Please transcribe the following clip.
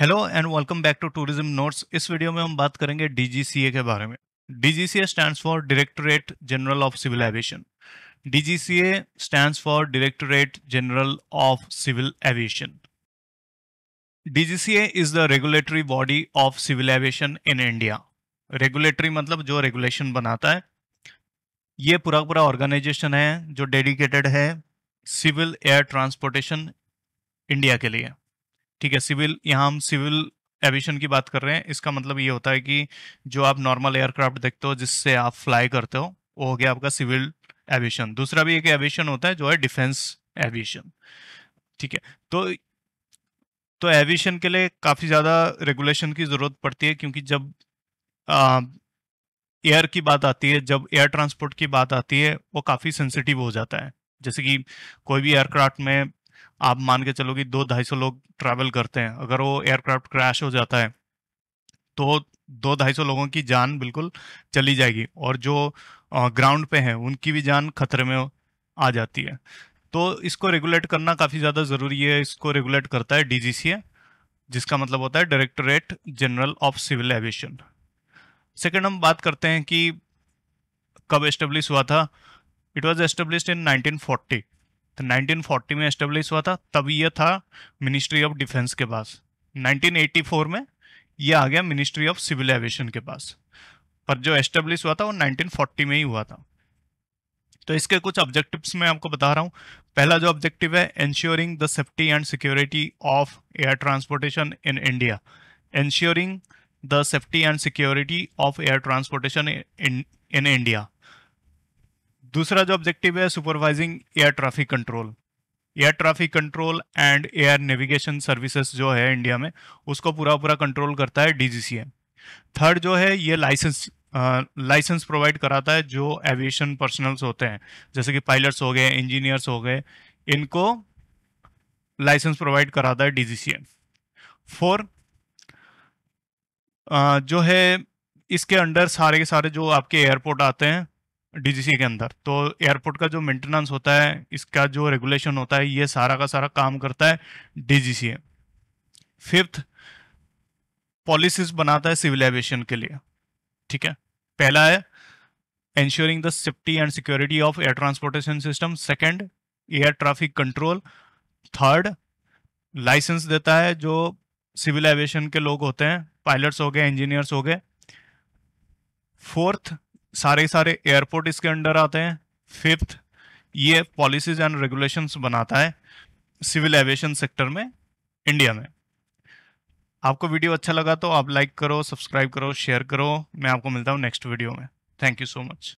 hello and welcome back to tourism notes इस video में हम बात करेंगे डीजीसीए के बारे में DGCA stands for directorate general of civil aviation DGCA stands for directorate general of civil aviation DGCA is the regulatory body of civil aviation in India regulatory मतलब जो रेगुलेशन बनाता है ये पूरा पूरा ऑर्गेनाइजेशन है जो डेडिकेटेड है सिविल एयर ट्रांसपोर्टेशन इंडिया के लिए ठीक है सिविल यहाँ हम सिविल एविएशन की बात कर रहे हैं इसका मतलब ये होता है कि जो आप नॉर्मल एयरक्राफ्ट देखते हो जिससे आप फ्लाई करते हो वो हो गया आपका सिविल एविएशन दूसरा भी एक एविएशन होता है जो है डिफेंस एविएशन ठीक है तो तो एविएशन के लिए काफ़ी ज़्यादा रेगुलेशन की ज़रूरत पड़ती है क्योंकि जब एयर की बात आती है जब एयर ट्रांसपोर्ट की बात आती है वो काफ़ी सेंसिटिव हो जाता है जैसे कि कोई भी एयरक्राफ्ट में आप मान के चलो कि दो ढाई सौ लोग ट्रैवल करते हैं अगर वो एयरक्राफ्ट क्रैश हो जाता है तो दो ढाई सौ लोगों की जान बिल्कुल चली जाएगी और जो ग्राउंड पे हैं उनकी भी जान खतरे में आ जाती है तो इसको रेगुलेट करना काफ़ी ज़्यादा ज़रूरी है इसको रेगुलेट करता है डी जिसका मतलब होता है directorate general of civil aviation second हम बात करते हैं कि कब एस्टेब्लिश हुआ था it was establish in nineteen तो 1940 में एस्टेब्लिश हुआ था तब ये था मिनिस्ट्री ऑफ डिफेंस के पास 1984 में ये आ गया मिनिस्ट्री ऑफ सिविल एविएशन के पास पर जो एस्टेब्लिश हुआ था वो 1940 में ही हुआ था तो इसके कुछ ऑब्जेक्टिव्स मैं आपको बता रहा हूँ पहला जो ऑब्जेक्टिव है ensuring the safety and security of air transportation in India ensuring the safety and security of air transportation in in India दूसरा जो ऑब्जेक्टिव है supervising air traffic control air traffic control and air navigation services जो है India में उसको पूरा पूरा control करता है डीजीसीए थर्ड जो है ये लाइसेंस लाइसेंस प्रोवाइड कराता है जो एविएशन पर्सनल्स होते हैं जैसे कि पायलट्स हो गए इंजीनियर्स हो गए इनको लाइसेंस प्रोवाइड कराता है डीजीसीए फोर जो है इसके अंडर सारे के सारे जो आपके एयरपोर्ट आते हैं डीजीसी के अंदर तो एयरपोर्ट का जो मेंटेनेंस होता है इसका जो रेगुलेशन होता है ये सारा का सारा काम करता है डीजीसी फिफ्थ पॉलिसीज बनाता है सिविलाइजेशन के लिए ठीक है पहला है ensuring the safety and security of air transportation system second air traffic control third licence देता है जो सिविल एविएशन के लोग होते हैं पायलट्स हो गए इंजीनियर्स हो गए फोर्थ सारे सारे एयरपोर्ट इसके अंडर आते हैं फिफ्थ ये पॉलिसीज एंड रेगुलेशंस बनाता है सिविल एविएशन सेक्टर में इंडिया में आपको वीडियो अच्छा लगा तो आप लाइक करो सब्सक्राइब करो शेयर करो मैं आपको मिलता हूँ नेक्स्ट वीडियो में थैंक यू सो मच